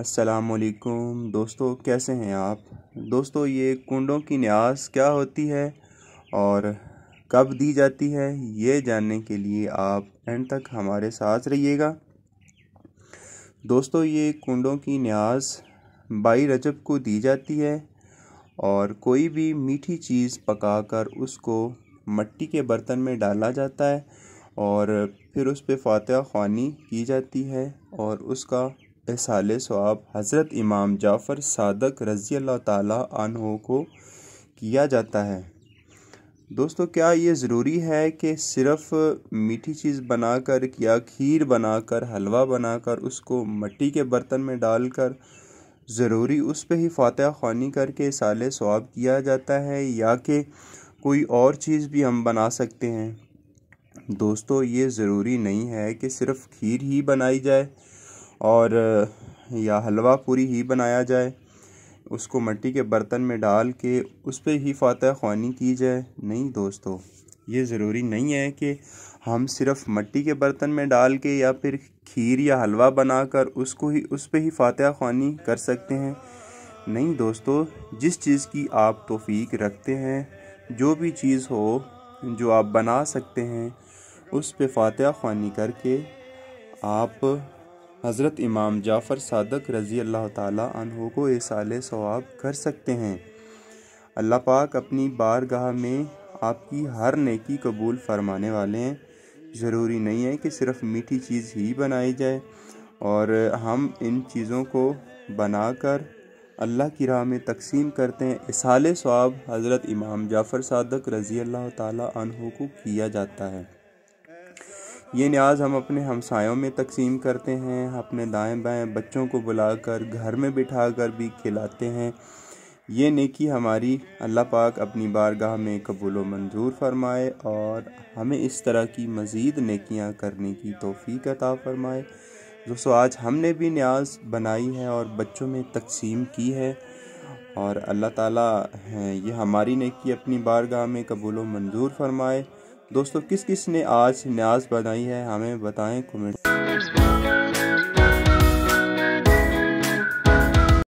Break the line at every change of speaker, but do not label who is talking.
असलकुम दोस्तों कैसे हैं आप दोस्तों ये कुंडों की न्यास क्या होती है और कब दी जाती है ये जानने के लिए आप एंड तक हमारे साथ रहिएगा दोस्तों ये कुंडों की न्यास बाई रजब को दी जाती है और कोई भी मीठी चीज़ पकाकर उसको मट्टी के बर्तन में डाला जाता है और फिर उस पर फातह खानी की जाती है और उसका साल सवाब हज़रत इमाम जाफ़र सादक रज़ी अल्लाह को किया जाता है दोस्तों क्या ये ज़रूरी है कि सिर्फ़ मीठी चीज़ बनाकर या खीर बनाकर हलवा बनाकर उसको मट्टी के बर्तन में डालकर ज़रूरी उस पर ही फातह खानी करके साल सवाब किया जाता है या कि कोई और चीज़ भी हम बना सकते हैं दोस्तों ये ज़रूरी नहीं है कि सिर्फ़ खीर ही बनाई जाए और या हलवा पूरी ही बनाया जाए उसको मिट्टी के बर्तन में डाल के उस पर ही फातह खानी की जाए नहीं दोस्तों ये ज़रूरी नहीं है कि हम सिर्फ मिट्टी के बर्तन में डाल के या फिर खीर या हलवा बनाकर उसको ही उस पर ही फातह खानी कर सकते हैं नहीं दोस्तों जिस चीज़ की आप तोफ़ीक रखते हैं जो भी चीज़ हो जो आप बना सकते हैं उस पर फातह खानी करके आप हज़रत इमाम जाफ़र सादक रज़ी अल्लाह तहों को साल सवाब कर सकते हैं अल्लाह पाक अपनी बारगाह में आपकी हर नेकी कबूल फरमाने वाले हैं ज़रूरी नहीं है कि सिर्फ मीठी चीज़ ही बनाई जाए और हम इन चीज़ों को बनाकर अल्लाह की राह में तकसीम करते हैं इसाल स्वाब हज़रत इमाम जाफ़र सादक रज़ी अल्लाह तहों को किया जाता है ये न्याज हम अपने हमसायों में तकसीम करते हैं अपने दाएं बाएं बच्चों को बुलाकर घर में बिठा कर भी खिलाते हैं ये नेकी हमारी अल्लाह पाक अपनी बारगाह में कबूल मंजूर फरमाए और हमें इस तरह की मज़ीद नेकियां करने की तोफ़ी अता फरमाए दोस्तों आज हमने भी न्याज बनाई है और बच्चों में तकसीम की है और अल्लाह ताला ये हमारी नेकी अपनी बारगाह में कबूल मंजूर फरमाए दोस्तों किस किस ने आज न्याज बनाई है हमें बताएं कमेंट